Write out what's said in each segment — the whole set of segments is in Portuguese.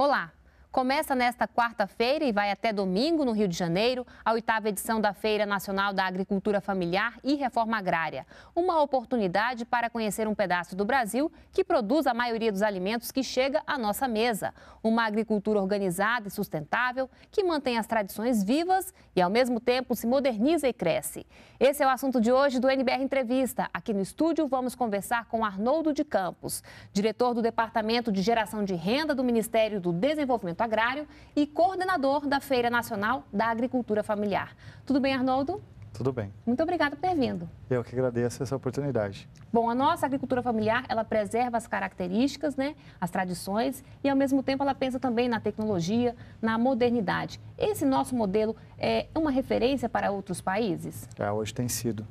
Olá, Começa nesta quarta-feira e vai até domingo no Rio de Janeiro a oitava edição da Feira Nacional da Agricultura Familiar e Reforma Agrária. Uma oportunidade para conhecer um pedaço do Brasil que produz a maioria dos alimentos que chega à nossa mesa. Uma agricultura organizada e sustentável que mantém as tradições vivas e, ao mesmo tempo, se moderniza e cresce. Esse é o assunto de hoje do NBR Entrevista. Aqui no estúdio vamos conversar com Arnoldo de Campos, diretor do Departamento de Geração de Renda do Ministério do Desenvolvimento Agrário e coordenador da Feira Nacional da Agricultura Familiar. Tudo bem, Arnoldo? Tudo bem. Muito obrigada por ter vindo. Eu que agradeço essa oportunidade. Bom, a nossa agricultura familiar, ela preserva as características, né, as tradições e, ao mesmo tempo, ela pensa também na tecnologia, na modernidade. Esse nosso modelo é uma referência para outros países? É, hoje tem sido.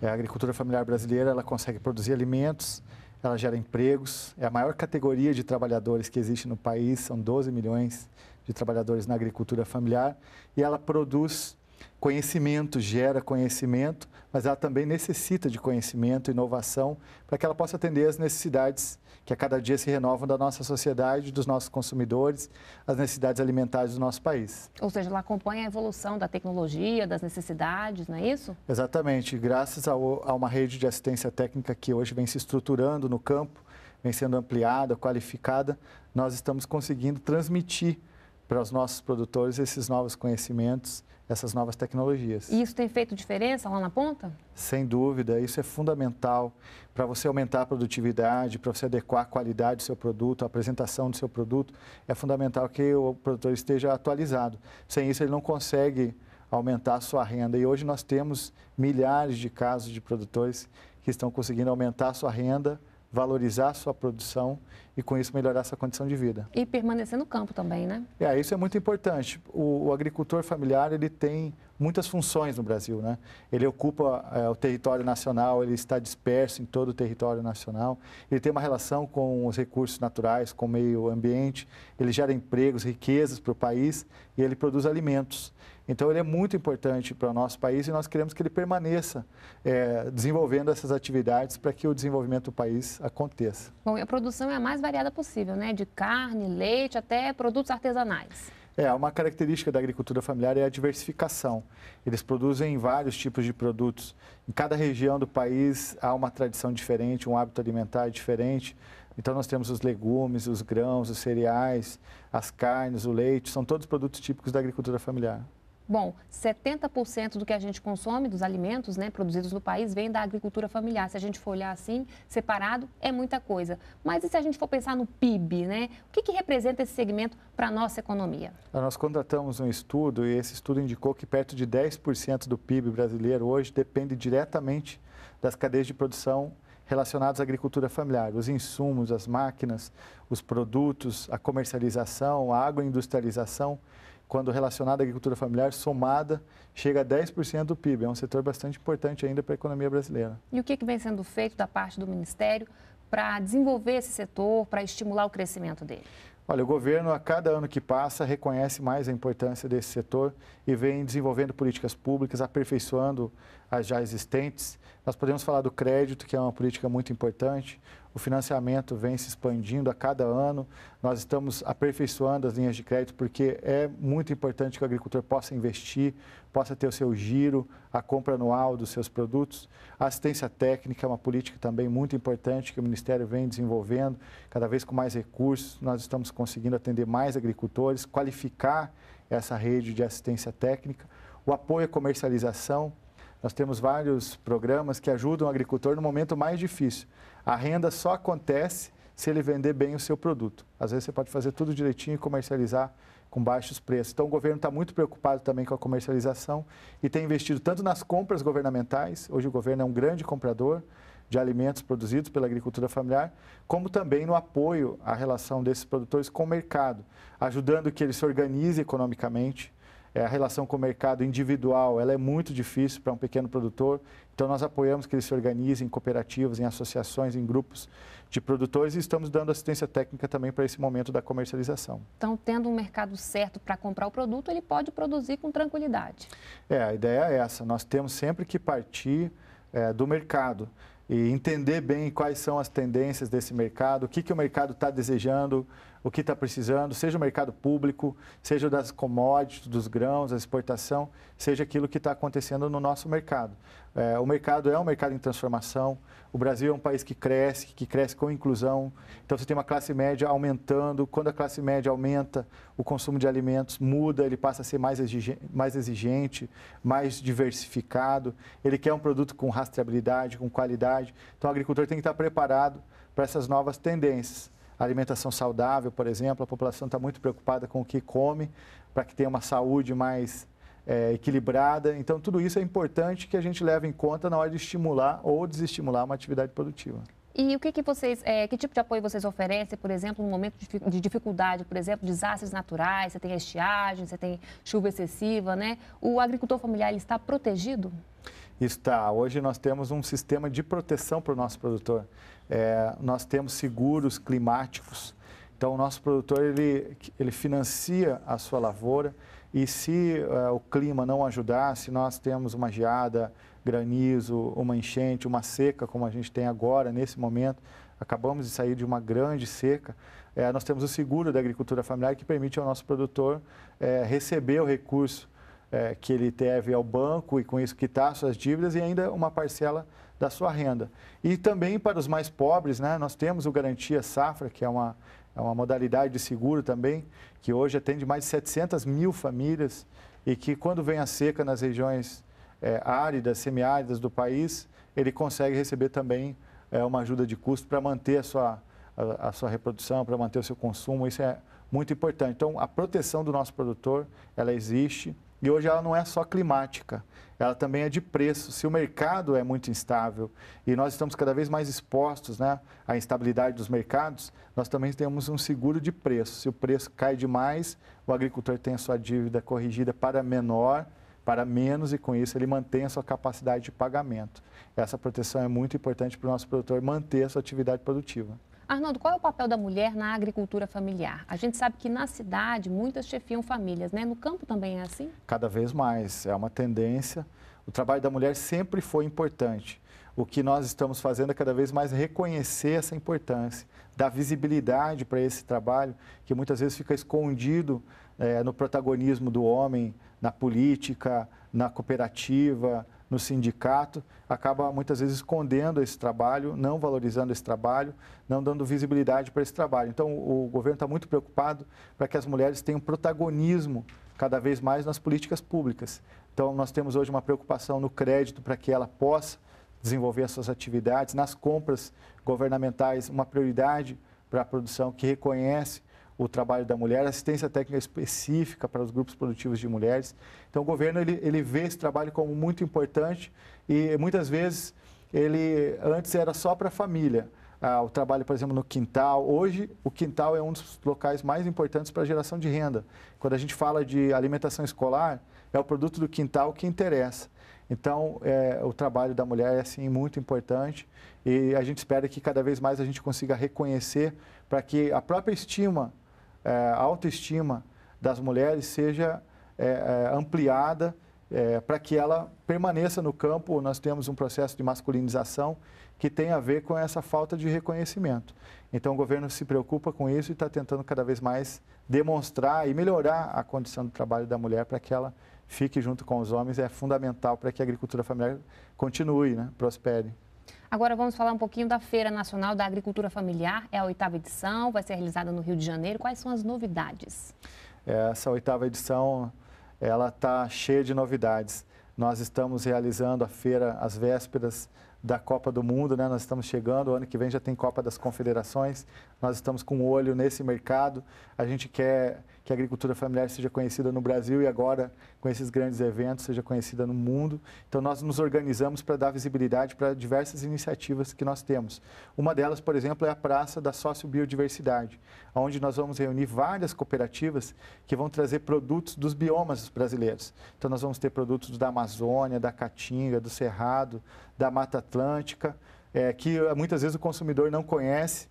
É, a agricultura familiar brasileira, ela consegue produzir alimentos ela gera empregos, é a maior categoria de trabalhadores que existe no país, são 12 milhões de trabalhadores na agricultura familiar, e ela produz conhecimento, gera conhecimento, mas ela também necessita de conhecimento, inovação, para que ela possa atender as necessidades que a cada dia se renovam da nossa sociedade, dos nossos consumidores, as necessidades alimentares do nosso país. Ou seja, ela acompanha a evolução da tecnologia, das necessidades, não é isso? Exatamente. Graças ao, a uma rede de assistência técnica que hoje vem se estruturando no campo, vem sendo ampliada, qualificada, nós estamos conseguindo transmitir para os nossos produtores esses novos conhecimentos essas novas tecnologias. E isso tem feito diferença lá na ponta? Sem dúvida, isso é fundamental para você aumentar a produtividade, para você adequar a qualidade do seu produto, a apresentação do seu produto. É fundamental que o produtor esteja atualizado. Sem isso, ele não consegue aumentar a sua renda. E hoje nós temos milhares de casos de produtores que estão conseguindo aumentar a sua renda valorizar a sua produção e com isso melhorar essa condição de vida. E permanecer no campo também, né? É, isso é muito importante. O, o agricultor familiar, ele tem muitas funções no Brasil. Né? Ele ocupa é, o território nacional, ele está disperso em todo o território nacional, ele tem uma relação com os recursos naturais, com o meio ambiente, ele gera empregos, riquezas para o país e ele produz alimentos. Então, ele é muito importante para o nosso país e nós queremos que ele permaneça é, desenvolvendo essas atividades para que o desenvolvimento do país aconteça. Bom, e a produção é a mais variada possível, né? De carne, leite, até produtos artesanais. É, uma característica da agricultura familiar é a diversificação. Eles produzem vários tipos de produtos. Em cada região do país há uma tradição diferente, um hábito alimentar diferente. Então nós temos os legumes, os grãos, os cereais, as carnes, o leite, são todos produtos típicos da agricultura familiar. Bom, 70% do que a gente consome, dos alimentos né, produzidos no país, vem da agricultura familiar. Se a gente for olhar assim, separado, é muita coisa. Mas e se a gente for pensar no PIB, né? O que, que representa esse segmento para a nossa economia? Nós contratamos um estudo e esse estudo indicou que perto de 10% do PIB brasileiro hoje depende diretamente das cadeias de produção relacionados à agricultura familiar, os insumos, as máquinas, os produtos, a comercialização, a agroindustrialização, quando relacionada à agricultura familiar, somada, chega a 10% do PIB. É um setor bastante importante ainda para a economia brasileira. E o que, que vem sendo feito da parte do Ministério para desenvolver esse setor, para estimular o crescimento dele? Olha, o governo, a cada ano que passa, reconhece mais a importância desse setor e vem desenvolvendo políticas públicas, aperfeiçoando as já existentes, nós podemos falar do crédito, que é uma política muito importante. O financiamento vem se expandindo a cada ano. Nós estamos aperfeiçoando as linhas de crédito porque é muito importante que o agricultor possa investir, possa ter o seu giro, a compra anual dos seus produtos. A assistência técnica é uma política também muito importante que o Ministério vem desenvolvendo, cada vez com mais recursos. Nós estamos conseguindo atender mais agricultores, qualificar essa rede de assistência técnica. O apoio à comercialização, nós temos vários programas que ajudam o agricultor no momento mais difícil. A renda só acontece se ele vender bem o seu produto. Às vezes você pode fazer tudo direitinho e comercializar com baixos preços. Então, o governo está muito preocupado também com a comercialização e tem investido tanto nas compras governamentais, hoje o governo é um grande comprador de alimentos produzidos pela agricultura familiar, como também no apoio à relação desses produtores com o mercado, ajudando que ele se organize economicamente, é, a relação com o mercado individual ela é muito difícil para um pequeno produtor. Então, nós apoiamos que eles se organizem em cooperativas, em associações, em grupos de produtores e estamos dando assistência técnica também para esse momento da comercialização. Então, tendo um mercado certo para comprar o produto, ele pode produzir com tranquilidade. É, a ideia é essa. Nós temos sempre que partir é, do mercado e entender bem quais são as tendências desse mercado, o que, que o mercado está desejando, o que está precisando, seja o mercado público, seja das commodities, dos grãos, a exportação, seja aquilo que está acontecendo no nosso mercado. É, o mercado é um mercado em transformação, o Brasil é um país que cresce, que cresce com inclusão, então você tem uma classe média aumentando, quando a classe média aumenta, o consumo de alimentos muda, ele passa a ser mais exigente, mais, exigente, mais diversificado, ele quer um produto com rastreabilidade, com qualidade, então o agricultor tem que estar tá preparado para essas novas tendências alimentação saudável, por exemplo, a população está muito preocupada com o que come, para que tenha uma saúde mais é, equilibrada. Então, tudo isso é importante que a gente leve em conta na hora de estimular ou desestimular uma atividade produtiva. E o que, que vocês, é, que tipo de apoio vocês oferecem, por exemplo, no momento de dificuldade, por exemplo, desastres naturais, você tem estiagem, você tem chuva excessiva, né? O agricultor familiar está protegido? Está. Hoje nós temos um sistema de proteção para o nosso produtor. É, nós temos seguros climáticos. Então, o nosso produtor ele, ele financia a sua lavoura e se é, o clima não ajudar, se nós temos uma geada, granizo, uma enchente, uma seca, como a gente tem agora, nesse momento, acabamos de sair de uma grande seca, é, nós temos o seguro da agricultura familiar que permite ao nosso produtor é, receber o recurso é, que ele teve ao banco e com isso quitar suas dívidas e ainda uma parcela da sua renda. E também para os mais pobres, né, nós temos o Garantia Safra, que é uma, é uma modalidade de seguro também, que hoje atende mais de 700 mil famílias e que quando vem a seca nas regiões é, áridas, semiáridas do país, ele consegue receber também é, uma ajuda de custo para manter a sua, a, a sua reprodução, para manter o seu consumo. Isso é muito importante. Então, a proteção do nosso produtor, ela existe e hoje ela não é só climática, ela também é de preço. Se o mercado é muito instável e nós estamos cada vez mais expostos né, à instabilidade dos mercados, nós também temos um seguro de preço. Se o preço cai demais, o agricultor tem a sua dívida corrigida para menor, para menos, e com isso ele mantém a sua capacidade de pagamento. Essa proteção é muito importante para o nosso produtor manter a sua atividade produtiva. Arnaldo, qual é o papel da mulher na agricultura familiar? A gente sabe que na cidade muitas chefiam famílias, né? No campo também é assim? Cada vez mais, é uma tendência. O trabalho da mulher sempre foi importante. O que nós estamos fazendo é cada vez mais reconhecer essa importância, dar visibilidade para esse trabalho que muitas vezes fica escondido é, no protagonismo do homem, na política, na cooperativa, no sindicato, acaba muitas vezes escondendo esse trabalho, não valorizando esse trabalho, não dando visibilidade para esse trabalho. Então, o governo está muito preocupado para que as mulheres tenham protagonismo cada vez mais nas políticas públicas. Então, nós temos hoje uma preocupação no crédito para que ela possa desenvolver as suas atividades, nas compras governamentais, uma prioridade para a produção que reconhece o trabalho da mulher, assistência técnica específica para os grupos produtivos de mulheres. Então, o governo ele, ele vê esse trabalho como muito importante e muitas vezes ele antes era só para a família. Ah, o trabalho, por exemplo, no quintal. Hoje, o quintal é um dos locais mais importantes para a geração de renda. Quando a gente fala de alimentação escolar, é o produto do quintal que interessa. Então, é, o trabalho da mulher é assim muito importante e a gente espera que cada vez mais a gente consiga reconhecer para que a própria estima é, a autoestima das mulheres seja é, é, ampliada é, para que ela permaneça no campo. Nós temos um processo de masculinização que tem a ver com essa falta de reconhecimento. Então, o governo se preocupa com isso e está tentando cada vez mais demonstrar e melhorar a condição do trabalho da mulher para que ela fique junto com os homens. É fundamental para que a agricultura familiar continue, né, prospere. Agora vamos falar um pouquinho da Feira Nacional da Agricultura Familiar. É a oitava edição, vai ser realizada no Rio de Janeiro. Quais são as novidades? Essa oitava edição, ela está cheia de novidades. Nós estamos realizando a feira às vésperas da Copa do Mundo, né? Nós estamos chegando, ano que vem já tem Copa das Confederações. Nós estamos com o um olho nesse mercado. A gente quer que a agricultura familiar seja conhecida no Brasil e agora, com esses grandes eventos, seja conhecida no mundo. Então, nós nos organizamos para dar visibilidade para diversas iniciativas que nós temos. Uma delas, por exemplo, é a Praça da Sociobiodiversidade, onde nós vamos reunir várias cooperativas que vão trazer produtos dos biomas brasileiros. Então, nós vamos ter produtos da Amazônia, da Caatinga, do Cerrado, da Mata Atlântica, é, que eh, muitas vezes o consumidor não conhece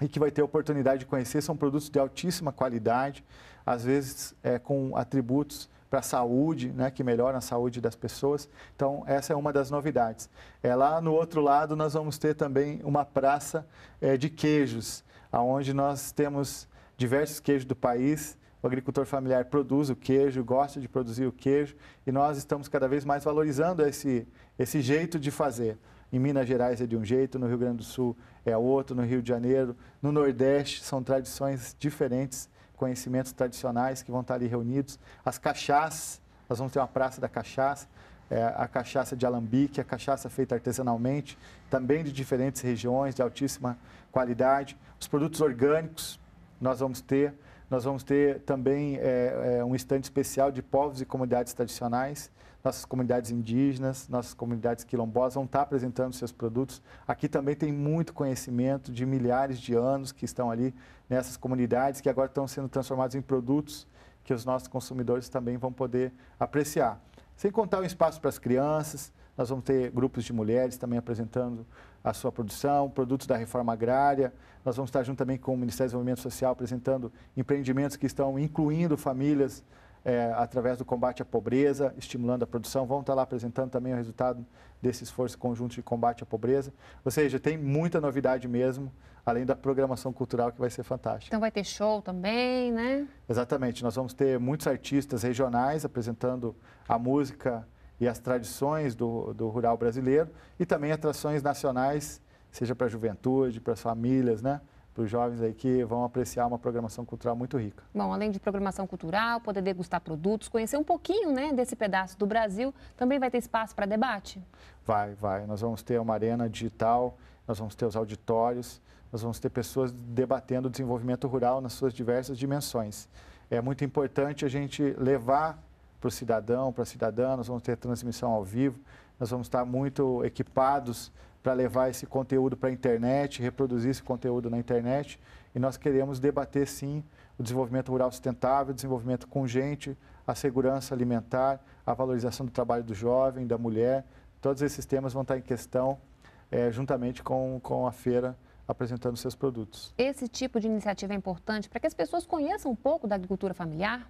e que vai ter a oportunidade de conhecer. São produtos de altíssima qualidade, às vezes é, com atributos para a saúde, né, que melhoram a saúde das pessoas. Então, essa é uma das novidades. É, lá no outro lado, nós vamos ter também uma praça é, de queijos, onde nós temos diversos queijos do país. O agricultor familiar produz o queijo, gosta de produzir o queijo, e nós estamos cada vez mais valorizando esse, esse jeito de fazer. Em Minas Gerais é de um jeito, no Rio Grande do Sul é outro no Rio de Janeiro. No Nordeste, são tradições diferentes, conhecimentos tradicionais que vão estar ali reunidos. As cachaças, nós vamos ter uma praça da cachaça, é, a cachaça de alambique, a cachaça feita artesanalmente, também de diferentes regiões, de altíssima qualidade. Os produtos orgânicos, nós vamos ter nós vamos ter também é, é, um estande especial de povos e comunidades tradicionais, nossas comunidades indígenas, nossas comunidades quilombolas vão estar apresentando seus produtos. Aqui também tem muito conhecimento de milhares de anos que estão ali nessas comunidades, que agora estão sendo transformados em produtos que os nossos consumidores também vão poder apreciar. Sem contar o espaço para as crianças, nós vamos ter grupos de mulheres também apresentando a sua produção, produtos da reforma agrária. Nós vamos estar junto também com o Ministério do Desenvolvimento Social apresentando empreendimentos que estão incluindo famílias é, através do combate à pobreza, estimulando a produção. Vamos estar lá apresentando também o resultado desse esforço conjunto de combate à pobreza. Ou seja, tem muita novidade mesmo, além da programação cultural que vai ser fantástica. Então vai ter show também, né? Exatamente. Nós vamos ter muitos artistas regionais apresentando a música e as tradições do, do rural brasileiro e também atrações nacionais, seja para a juventude, para as famílias, né? para os jovens aí que vão apreciar uma programação cultural muito rica. Bom, além de programação cultural, poder degustar produtos, conhecer um pouquinho né, desse pedaço do Brasil, também vai ter espaço para debate? Vai, vai. Nós vamos ter uma arena digital, nós vamos ter os auditórios, nós vamos ter pessoas debatendo o desenvolvimento rural nas suas diversas dimensões. É muito importante a gente levar para o cidadão, para a cidadã. Nós vamos ter transmissão ao vivo, nós vamos estar muito equipados para levar esse conteúdo para a internet, reproduzir esse conteúdo na internet. E nós queremos debater, sim, o desenvolvimento rural sustentável, o desenvolvimento com gente, a segurança alimentar, a valorização do trabalho do jovem, da mulher. Todos esses temas vão estar em questão é, juntamente com, com a feira apresentando seus produtos. Esse tipo de iniciativa é importante para que as pessoas conheçam um pouco da agricultura familiar?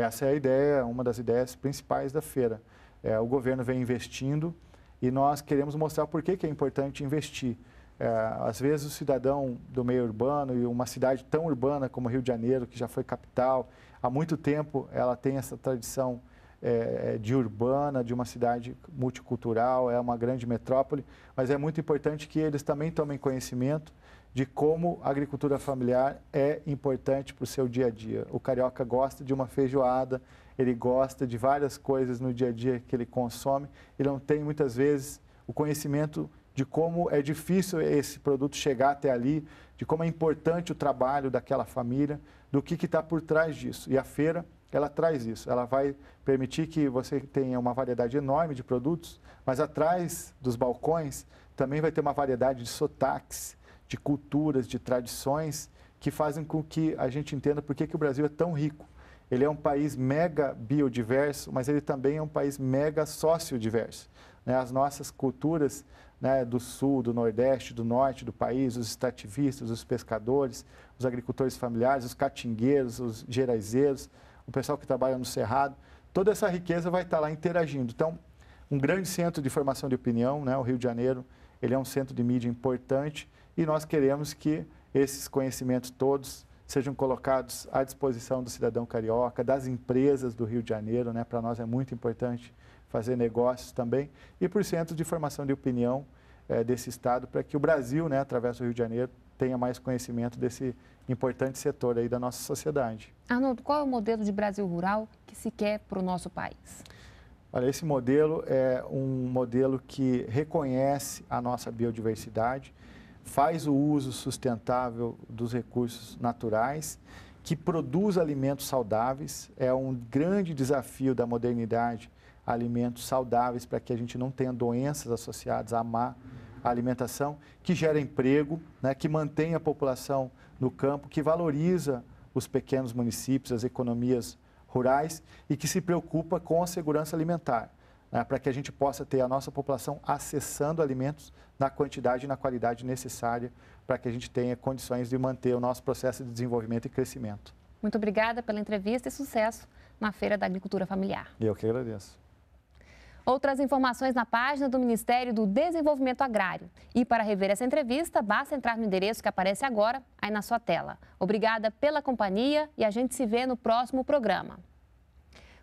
Essa é a ideia, uma das ideias principais da feira. É, o governo vem investindo e nós queremos mostrar por que, que é importante investir. É, às vezes o cidadão do meio urbano e uma cidade tão urbana como Rio de Janeiro, que já foi capital, há muito tempo ela tem essa tradição é, é de urbana, de uma cidade multicultural, é uma grande metrópole, mas é muito importante que eles também tomem conhecimento de como a agricultura familiar é importante para o seu dia a dia. O carioca gosta de uma feijoada, ele gosta de várias coisas no dia a dia que ele consome, ele não tem muitas vezes o conhecimento de como é difícil esse produto chegar até ali, de como é importante o trabalho daquela família, do que está por trás disso. E a feira, ela traz isso, ela vai permitir que você tenha uma variedade enorme de produtos, mas atrás dos balcões também vai ter uma variedade de sotaques, de culturas, de tradições, que fazem com que a gente entenda por que, que o Brasil é tão rico. Ele é um país mega biodiverso, mas ele também é um país mega sociodiverso. Né? As nossas culturas né, do sul, do nordeste, do norte do país, os estativistas, os pescadores, os agricultores familiares, os catingueiros, os geraizeiros, o pessoal que trabalha no cerrado, toda essa riqueza vai estar lá interagindo. Então, um grande centro de formação de opinião, né, o Rio de Janeiro, ele é um centro de mídia importante e nós queremos que esses conhecimentos todos sejam colocados à disposição do cidadão carioca, das empresas do Rio de Janeiro, né? Para nós é muito importante fazer negócios também e por centro de formação de opinião é, desse estado para que o Brasil, né, através do Rio de Janeiro, tenha mais conhecimento desse importante setor aí da nossa sociedade. Arnoldo, qual é o modelo de Brasil rural que se quer para o nosso país? Olha, esse modelo é um modelo que reconhece a nossa biodiversidade, faz o uso sustentável dos recursos naturais, que produz alimentos saudáveis. É um grande desafio da modernidade alimentos saudáveis para que a gente não tenha doenças associadas à má alimentação, que gera emprego, né, que mantém a população no campo, que valoriza os pequenos municípios, as economias rurais e que se preocupa com a segurança alimentar. Né, para que a gente possa ter a nossa população acessando alimentos na quantidade e na qualidade necessária para que a gente tenha condições de manter o nosso processo de desenvolvimento e crescimento. Muito obrigada pela entrevista e sucesso na Feira da Agricultura Familiar. Eu que agradeço. Outras informações na página do Ministério do Desenvolvimento Agrário. E para rever essa entrevista, basta entrar no endereço que aparece agora aí na sua tela. Obrigada pela companhia e a gente se vê no próximo programa.